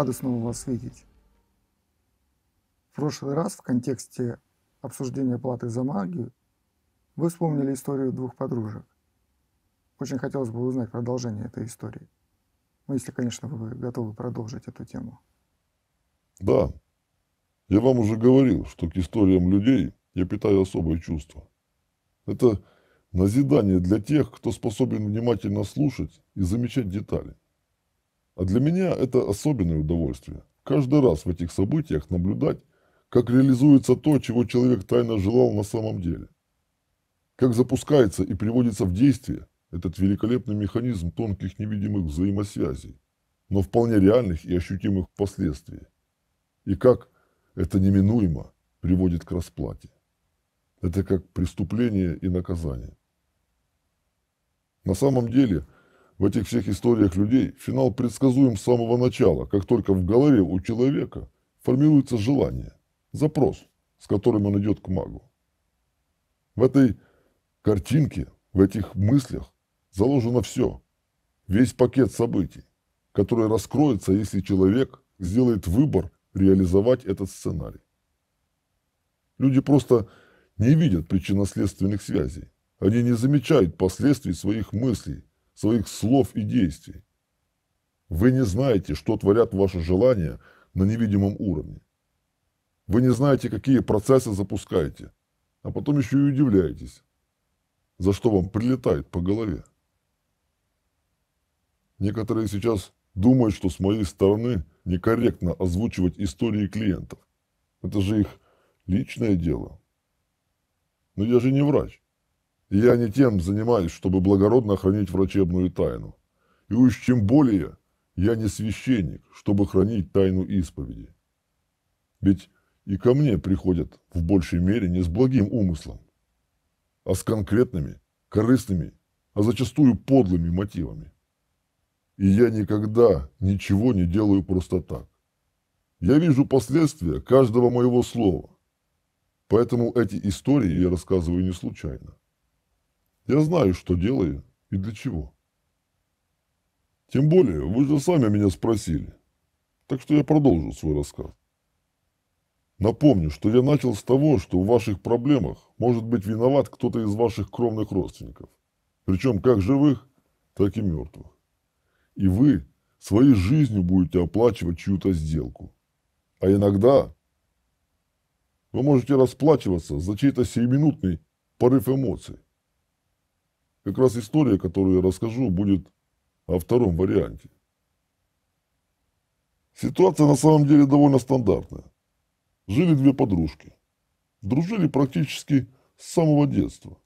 Рады снова вас видеть. В прошлый раз в контексте обсуждения платы за магию вы вспомнили историю двух подружек. Очень хотелось бы узнать продолжение этой истории. Ну, если, конечно, вы готовы продолжить эту тему. Да. Я вам уже говорил, что к историям людей я питаю особое чувство. Это назидание для тех, кто способен внимательно слушать и замечать детали. А для меня это особенное удовольствие. Каждый раз в этих событиях наблюдать, как реализуется то, чего человек тайно желал на самом деле. Как запускается и приводится в действие этот великолепный механизм тонких невидимых взаимосвязей, но вполне реальных и ощутимых последствий. И как это неминуемо приводит к расплате. Это как преступление и наказание. На самом деле – в этих всех историях людей финал предсказуем с самого начала, как только в голове у человека формируется желание, запрос, с которым он идет к магу. В этой картинке, в этих мыслях заложено все, весь пакет событий, который раскроется, если человек сделает выбор реализовать этот сценарий. Люди просто не видят причинно-следственных связей. Они не замечают последствий своих мыслей, своих слов и действий. Вы не знаете, что творят ваши желания на невидимом уровне. Вы не знаете, какие процессы запускаете, а потом еще и удивляетесь, за что вам прилетает по голове. Некоторые сейчас думают, что с моей стороны некорректно озвучивать истории клиентов. Это же их личное дело. Но я же не врач. Я не тем занимаюсь, чтобы благородно хранить врачебную тайну. И уж тем более я не священник, чтобы хранить тайну исповеди. Ведь и ко мне приходят в большей мере не с благим умыслом, а с конкретными, корыстными, а зачастую подлыми мотивами. И я никогда ничего не делаю просто так. Я вижу последствия каждого моего слова. Поэтому эти истории я рассказываю не случайно. Я знаю, что делаю и для чего. Тем более, вы же сами меня спросили. Так что я продолжу свой рассказ. Напомню, что я начал с того, что в ваших проблемах может быть виноват кто-то из ваших кровных родственников. Причем как живых, так и мертвых. И вы своей жизнью будете оплачивать чью-то сделку. А иногда вы можете расплачиваться за чей-то сиюминутный порыв эмоций. Как раз история, которую я расскажу, будет о втором варианте. Ситуация на самом деле довольно стандартная. Жили две подружки. Дружили практически с самого детства.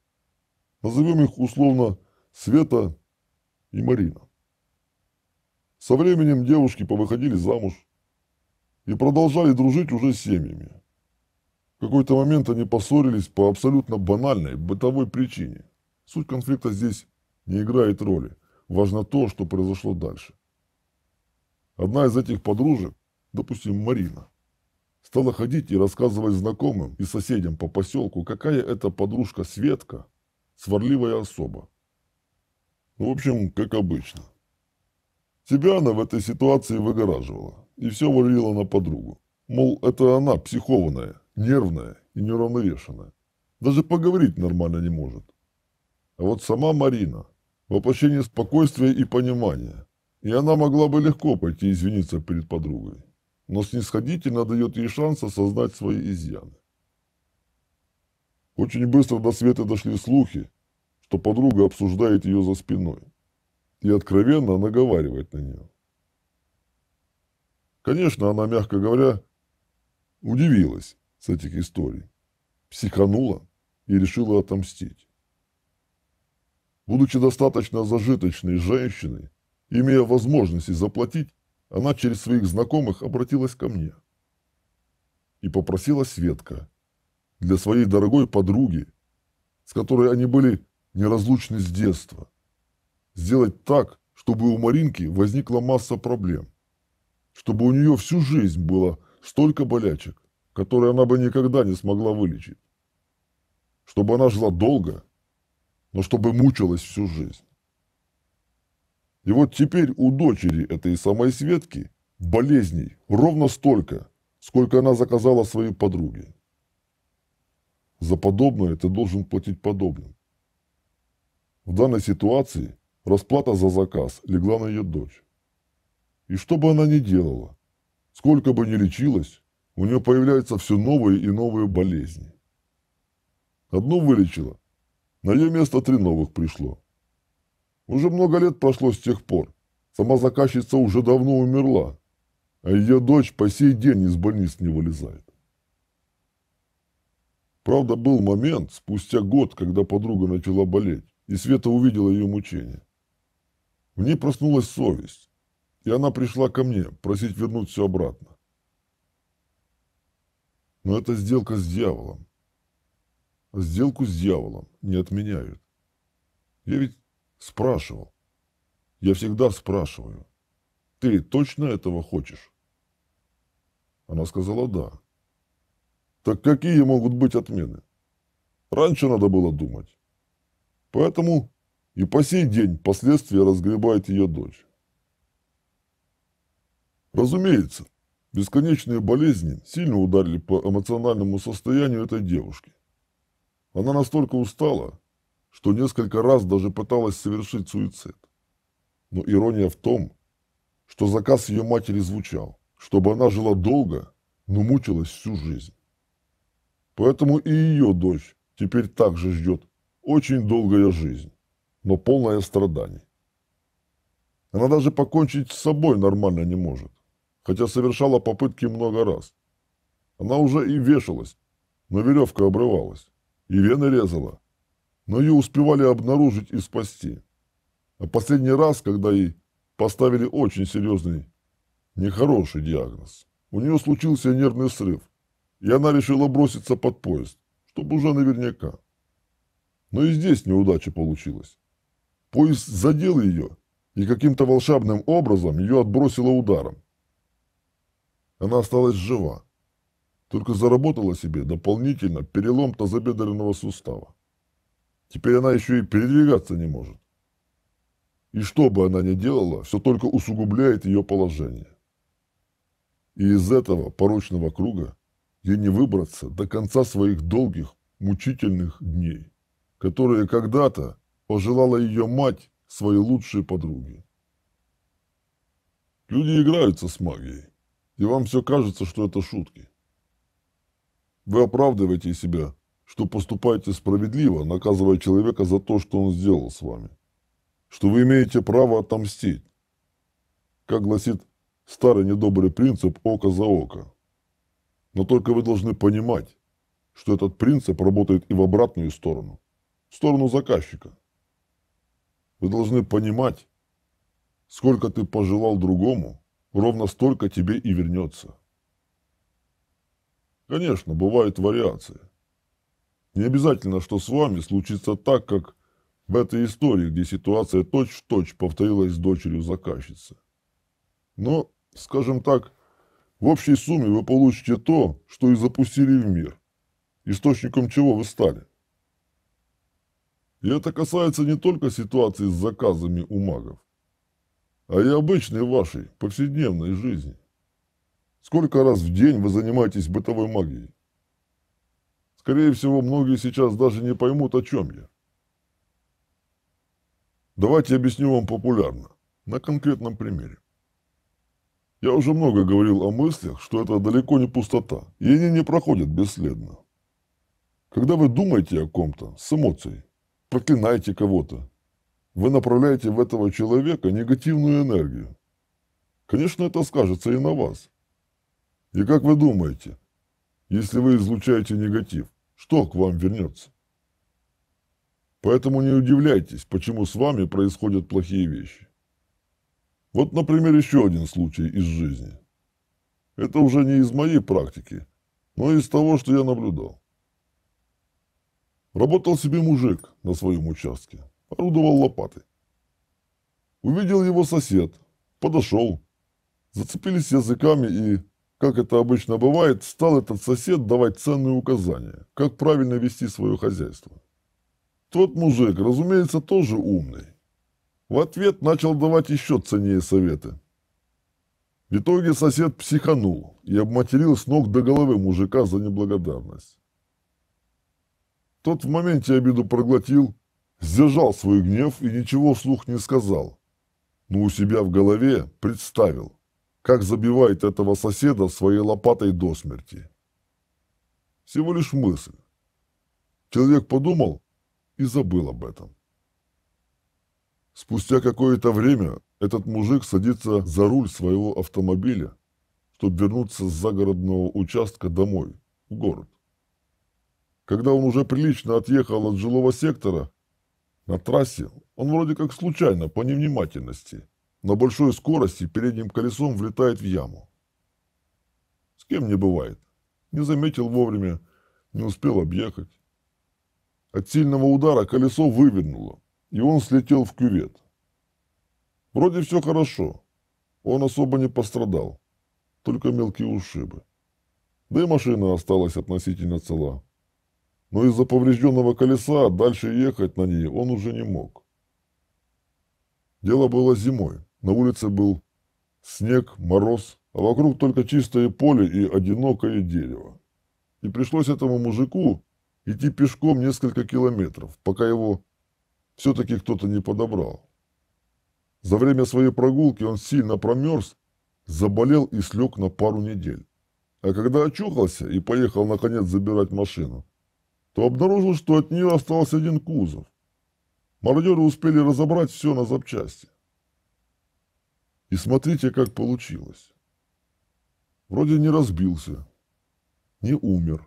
Назовем их условно Света и Марина. Со временем девушки повыходили замуж и продолжали дружить уже с семьями. В какой-то момент они поссорились по абсолютно банальной бытовой причине – Суть конфликта здесь не играет роли. Важно то, что произошло дальше. Одна из этих подружек, допустим, Марина, стала ходить и рассказывать знакомым и соседям по поселку, какая эта подружка Светка, сварливая особа. Ну, в общем, как обычно. Себя она в этой ситуации выгораживала и все валила на подругу. Мол, это она психованная, нервная и неуравновешенная. Даже поговорить нормально не может. А вот сама Марина – воплощение спокойствия и понимания. И она могла бы легко пойти извиниться перед подругой. Но снисходительно дает ей шанс осознать свои изъяны. Очень быстро до света дошли слухи, что подруга обсуждает ее за спиной и откровенно наговаривает на нее. Конечно, она, мягко говоря, удивилась с этих историй, психанула и решила отомстить. Будучи достаточно зажиточной женщиной, имея возможности заплатить, она через своих знакомых обратилась ко мне. И попросила Светка для своей дорогой подруги, с которой они были неразлучны с детства, сделать так, чтобы у Маринки возникла масса проблем, чтобы у нее всю жизнь было столько болячек, которые она бы никогда не смогла вылечить, чтобы она жила долго – но чтобы мучилась всю жизнь. И вот теперь у дочери этой самой Светки болезней ровно столько, сколько она заказала своей подруге. За подобное ты должен платить подобным. В данной ситуации расплата за заказ легла на ее дочь. И что бы она ни делала, сколько бы ни лечилась, у нее появляются все новые и новые болезни. Одну вылечила, на ее место три новых пришло. Уже много лет прошло с тех пор. Сама заказчица уже давно умерла, а ее дочь по сей день из больниц не вылезает. Правда, был момент, спустя год, когда подруга начала болеть, и Света увидела ее мучение. В ней проснулась совесть, и она пришла ко мне просить вернуть все обратно. Но это сделка с дьяволом. А сделку с дьяволом не отменяют. Я ведь спрашивал. Я всегда спрашиваю. Ты точно этого хочешь? Она сказала «да». Так какие могут быть отмены? Раньше надо было думать. Поэтому и по сей день последствия разгребает ее дочь. Разумеется, бесконечные болезни сильно ударили по эмоциональному состоянию этой девушки. Она настолько устала, что несколько раз даже пыталась совершить суицид. Но ирония в том, что заказ ее матери звучал, чтобы она жила долго, но мучилась всю жизнь. Поэтому и ее дочь теперь также ждет очень долгая жизнь, но полная страданий. Она даже покончить с собой нормально не может, хотя совершала попытки много раз. Она уже и вешалась, но веревка обрывалась и вены резала. Но ее успевали обнаружить и спасти. А последний раз, когда ей поставили очень серьезный, нехороший диагноз, у нее случился нервный срыв, и она решила броситься под поезд, чтобы уже наверняка. Но и здесь неудача получилась. Поезд задел ее, и каким-то волшебным образом ее отбросило ударом. Она осталась жива, только заработала себе дополнительно перелом тазобедренного сустава. Теперь она еще и передвигаться не может. И что бы она ни делала, все только усугубляет ее положение. И из этого порочного круга ей не выбраться до конца своих долгих, мучительных дней, которые когда-то пожелала ее мать своей лучшей подруге. Люди играются с магией, и вам все кажется, что это шутки. Вы оправдываете себя, что поступаете справедливо, наказывая человека за то, что он сделал с вами. Что вы имеете право отомстить. Как гласит старый недобрый принцип «око за око». Но только вы должны понимать, что этот принцип работает и в обратную сторону, в сторону заказчика. Вы должны понимать, сколько ты пожелал другому, ровно столько тебе и вернется. Конечно, бывают вариации. Не обязательно, что с вами случится так, как в этой истории, где ситуация точь-в-точь -точь повторилась с дочерью заказчицы. Но, скажем так, в общей сумме вы получите то, что и запустили в мир, источником чего вы стали. И это касается не только ситуации с заказами у магов, а и обычной вашей повседневной жизни. Сколько раз в день вы занимаетесь бытовой магией? Скорее всего, многие сейчас даже не поймут, о чем я. Давайте объясню вам популярно, на конкретном примере. Я уже много говорил о мыслях, что это далеко не пустота, и они не проходят бесследно. Когда вы думаете о ком-то с эмоцией, проклинаете кого-то, вы направляете в этого человека негативную энергию. Конечно, это скажется и на вас. И как вы думаете, если вы излучаете негатив, что к вам вернется? Поэтому не удивляйтесь, почему с вами происходят плохие вещи. Вот, например, еще один случай из жизни. Это уже не из моей практики, но из того, что я наблюдал. Работал себе мужик на своем участке, орудовал лопатой. Увидел его сосед, подошел, зацепились языками и как это обычно бывает, стал этот сосед давать ценные указания, как правильно вести свое хозяйство. Тот мужик, разумеется, тоже умный. В ответ начал давать еще ценнее советы. В итоге сосед психанул и обматерил с ног до головы мужика за неблагодарность. Тот в моменте обиду проглотил, сдержал свой гнев и ничего вслух не сказал, но у себя в голове представил, как забивает этого соседа своей лопатой до смерти. Всего лишь мысль. Человек подумал и забыл об этом. Спустя какое-то время этот мужик садится за руль своего автомобиля, чтобы вернуться с загородного участка домой, в город. Когда он уже прилично отъехал от жилого сектора, на трассе он вроде как случайно, по невнимательности – на большой скорости передним колесом влетает в яму. С кем не бывает. Не заметил вовремя, не успел объехать. От сильного удара колесо вывернуло, и он слетел в кювет. Вроде все хорошо. Он особо не пострадал, только мелкие ушибы. Да и машина осталась относительно цела. Но из-за поврежденного колеса дальше ехать на ней он уже не мог. Дело было зимой, на улице был снег, мороз, а вокруг только чистое поле и одинокое дерево. И пришлось этому мужику идти пешком несколько километров, пока его все-таки кто-то не подобрал. За время своей прогулки он сильно промерз, заболел и слег на пару недель. А когда очухался и поехал наконец забирать машину, то обнаружил, что от нее остался один кузов. Мародеры успели разобрать все на запчасти. И смотрите, как получилось. Вроде не разбился, не умер,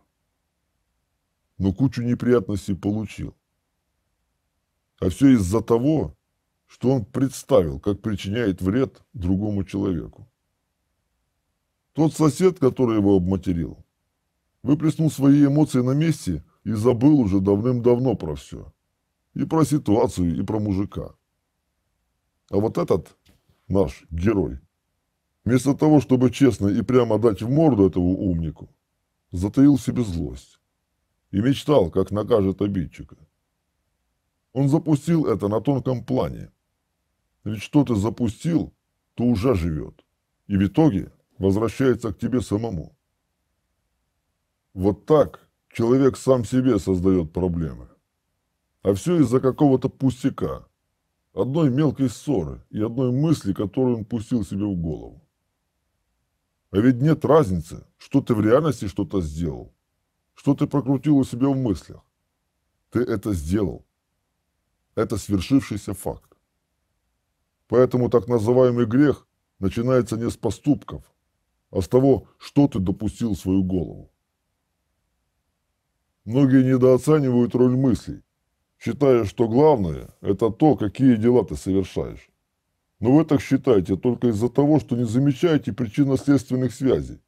но кучу неприятностей получил. А все из-за того, что он представил, как причиняет вред другому человеку. Тот сосед, который его обматерил, выплеснул свои эмоции на месте и забыл уже давным-давно про все. И про ситуацию, и про мужика. А вот этот наш герой. Вместо того, чтобы честно и прямо дать в морду этому умнику, затаил себе злость и мечтал, как накажет обидчика. Он запустил это на тонком плане. Ведь что ты запустил, то уже живет. И в итоге возвращается к тебе самому. Вот так человек сам себе создает проблемы. А все из-за какого-то пустяка, одной мелкой ссоры и одной мысли, которую он пустил себе в голову. А ведь нет разницы, что ты в реальности что-то сделал, что ты прокрутил у себя в мыслях. Ты это сделал. Это свершившийся факт. Поэтому так называемый грех начинается не с поступков, а с того, что ты допустил в свою голову. Многие недооценивают роль мыслей, считая, что главное – это то, какие дела ты совершаешь. Но вы так считаете только из-за того, что не замечаете причинно-следственных связей.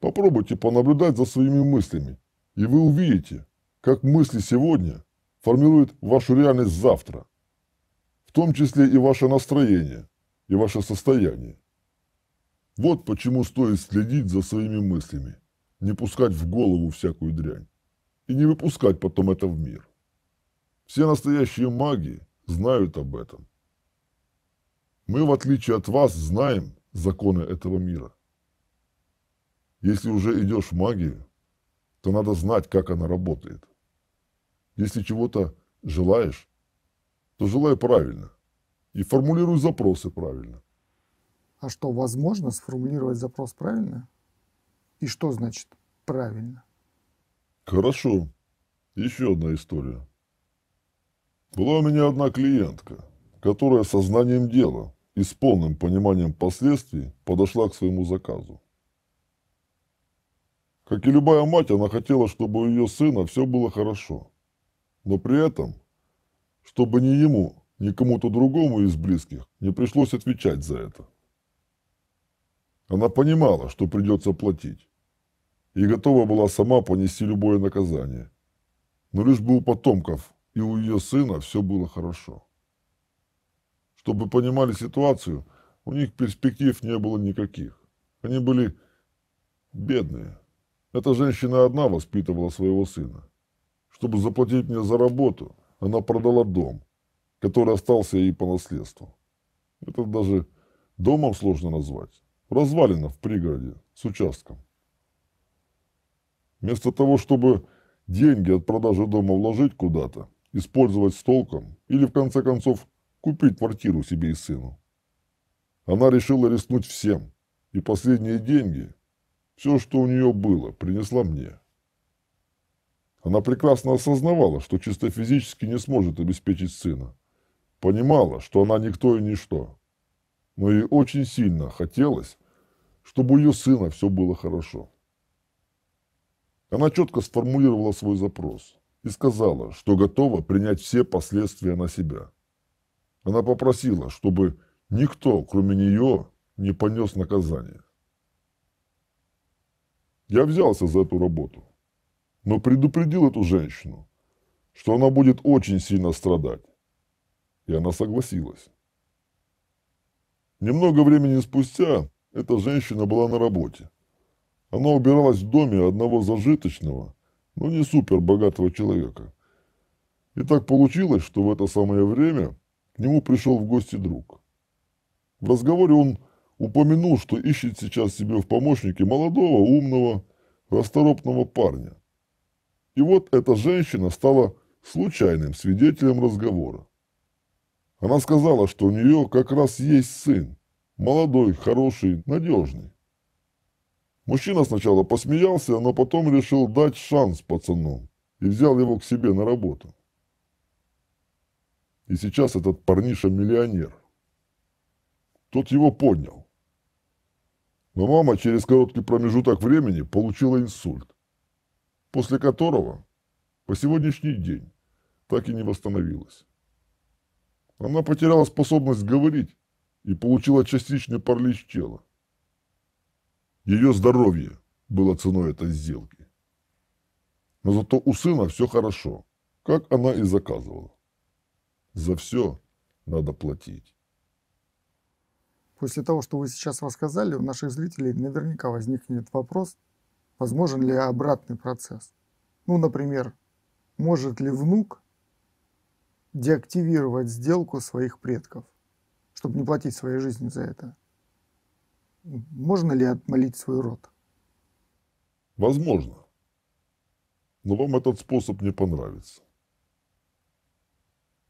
Попробуйте понаблюдать за своими мыслями, и вы увидите, как мысли сегодня формируют вашу реальность завтра, в том числе и ваше настроение, и ваше состояние. Вот почему стоит следить за своими мыслями, не пускать в голову всякую дрянь и не выпускать потом это в мир. Все настоящие маги знают об этом. Мы, в отличие от вас, знаем законы этого мира. Если уже идешь в магию, то надо знать, как она работает. Если чего-то желаешь, то желай правильно и формулируй запросы правильно. А что, возможно сформулировать запрос правильно? И что значит правильно? Хорошо. Еще одна история. Была у меня одна клиентка, которая со знанием дела и с полным пониманием последствий подошла к своему заказу. Как и любая мать, она хотела, чтобы у ее сына все было хорошо, но при этом, чтобы ни ему, ни кому-то другому из близких не пришлось отвечать за это. Она понимала, что придется платить, и готова была сама понести любое наказание, но лишь бы у потомков и у ее сына все было хорошо. Чтобы понимали ситуацию, у них перспектив не было никаких. Они были бедные. Эта женщина одна воспитывала своего сына. Чтобы заплатить мне за работу, она продала дом, который остался ей по наследству. Это даже домом сложно назвать. Развалина в пригороде с участком. Вместо того, чтобы деньги от продажи дома вложить куда-то, использовать с толком или, в конце концов, купить квартиру себе и сыну. Она решила рискнуть всем, и последние деньги, все, что у нее было, принесла мне. Она прекрасно осознавала, что чисто физически не сможет обеспечить сына. Понимала, что она никто и ничто. Но ей очень сильно хотелось, чтобы у ее сына все было хорошо. Она четко сформулировала свой запрос – и сказала, что готова принять все последствия на себя. Она попросила, чтобы никто, кроме нее, не понес наказание. Я взялся за эту работу, но предупредил эту женщину, что она будет очень сильно страдать. И она согласилась. Немного времени спустя эта женщина была на работе. Она убиралась в доме одного зажиточного, но ну, не супер богатого человека. И так получилось, что в это самое время к нему пришел в гости друг. В разговоре он упомянул, что ищет сейчас себе в помощнике молодого, умного, расторопного парня. И вот эта женщина стала случайным свидетелем разговора. Она сказала, что у нее как раз есть сын, молодой, хороший, надежный. Мужчина сначала посмеялся, но потом решил дать шанс пацану и взял его к себе на работу. И сейчас этот парниша миллионер. Тот его поднял. Но мама через короткий промежуток времени получила инсульт, после которого по сегодняшний день так и не восстановилась. Она потеряла способность говорить и получила частичный паралич тела. Ее здоровье было ценой этой сделки. Но зато у сына все хорошо, как она и заказывала. За все надо платить. После того, что вы сейчас рассказали, у наших зрителей наверняка возникнет вопрос, возможен ли обратный процесс. Ну, например, может ли внук деактивировать сделку своих предков, чтобы не платить своей жизнью за это? Можно ли отмолить свой род? Возможно. Но вам этот способ не понравится.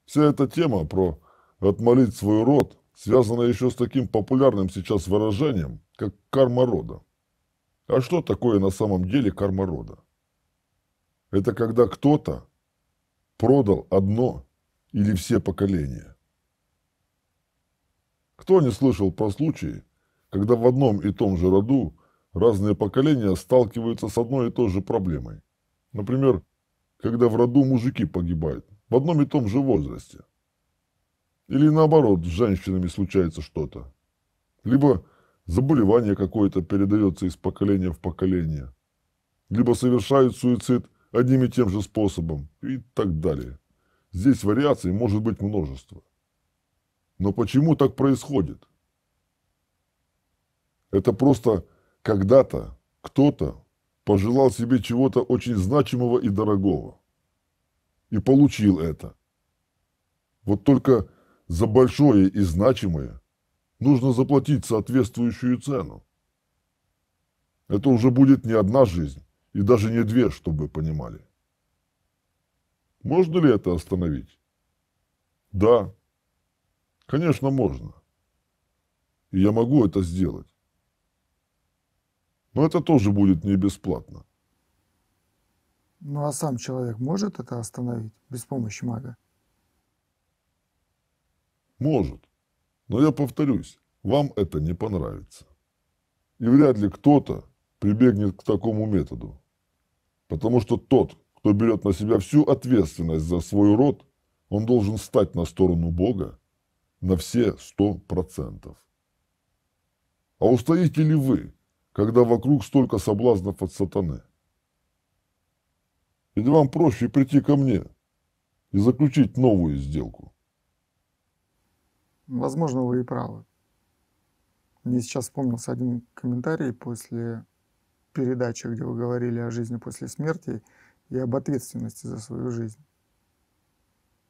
Вся эта тема про отмолить свой род связана еще с таким популярным сейчас выражением, как карма рода. А что такое на самом деле карма рода? Это когда кто-то продал одно или все поколения. Кто не слышал про случаи, когда в одном и том же роду разные поколения сталкиваются с одной и той же проблемой. Например, когда в роду мужики погибают в одном и том же возрасте. Или наоборот, с женщинами случается что-то. Либо заболевание какое-то передается из поколения в поколение. Либо совершают суицид одним и тем же способом и так далее. Здесь вариаций может быть множество. Но почему так происходит? Это просто когда-то кто-то пожелал себе чего-то очень значимого и дорогого. И получил это. Вот только за большое и значимое нужно заплатить соответствующую цену. Это уже будет не одна жизнь, и даже не две, чтобы вы понимали. Можно ли это остановить? Да, конечно, можно. И я могу это сделать. Но это тоже будет не бесплатно. Ну а сам человек может это остановить без помощи мага? Может. Но я повторюсь, вам это не понравится. И вряд ли кто-то прибегнет к такому методу. Потому что тот, кто берет на себя всю ответственность за свой род, он должен стать на сторону Бога на все сто процентов. А устоите ли вы когда вокруг столько соблазнов от сатаны. Ведь вам проще прийти ко мне и заключить новую сделку. Возможно, вы и правы. Мне сейчас вспомнился один комментарий после передачи, где вы говорили о жизни после смерти и об ответственности за свою жизнь.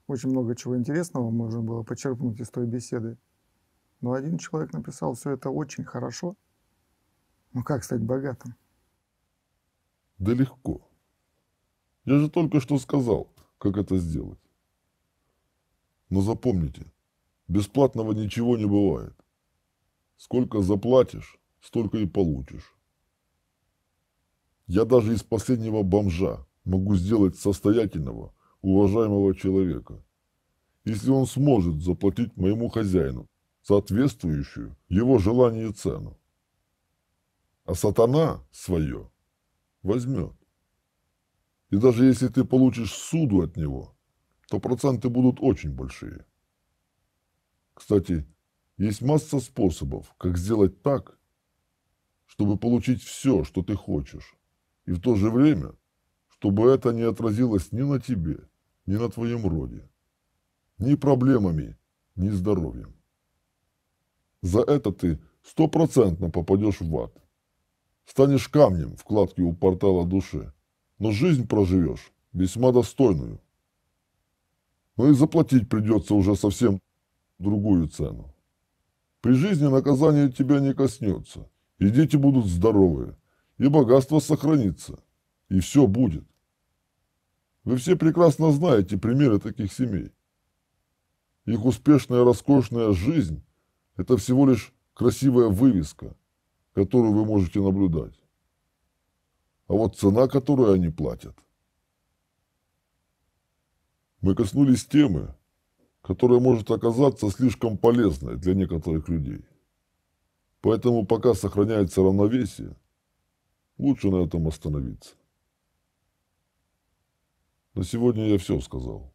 Очень много чего интересного можно было почерпнуть из той беседы. Но один человек написал все это очень хорошо – ну как стать богатым? Да легко. Я же только что сказал, как это сделать. Но запомните, бесплатного ничего не бывает. Сколько заплатишь, столько и получишь. Я даже из последнего бомжа могу сделать состоятельного, уважаемого человека, если он сможет заплатить моему хозяину соответствующую его желанию цену. А сатана свое возьмет. И даже если ты получишь суду от него, то проценты будут очень большие. Кстати, есть масса способов, как сделать так, чтобы получить все, что ты хочешь, и в то же время, чтобы это не отразилось ни на тебе, ни на твоем роде, ни проблемами, ни здоровьем. За это ты стопроцентно попадешь в ад. Станешь камнем в кладке у портала души, но жизнь проживешь весьма достойную. Но и заплатить придется уже совсем другую цену. При жизни наказание тебя не коснется, и дети будут здоровые, и богатство сохранится, и все будет. Вы все прекрасно знаете примеры таких семей. Их успешная роскошная жизнь – это всего лишь красивая вывеска – которую вы можете наблюдать. А вот цена, которую они платят. Мы коснулись темы, которая может оказаться слишком полезной для некоторых людей. Поэтому пока сохраняется равновесие, лучше на этом остановиться. На сегодня я все сказал.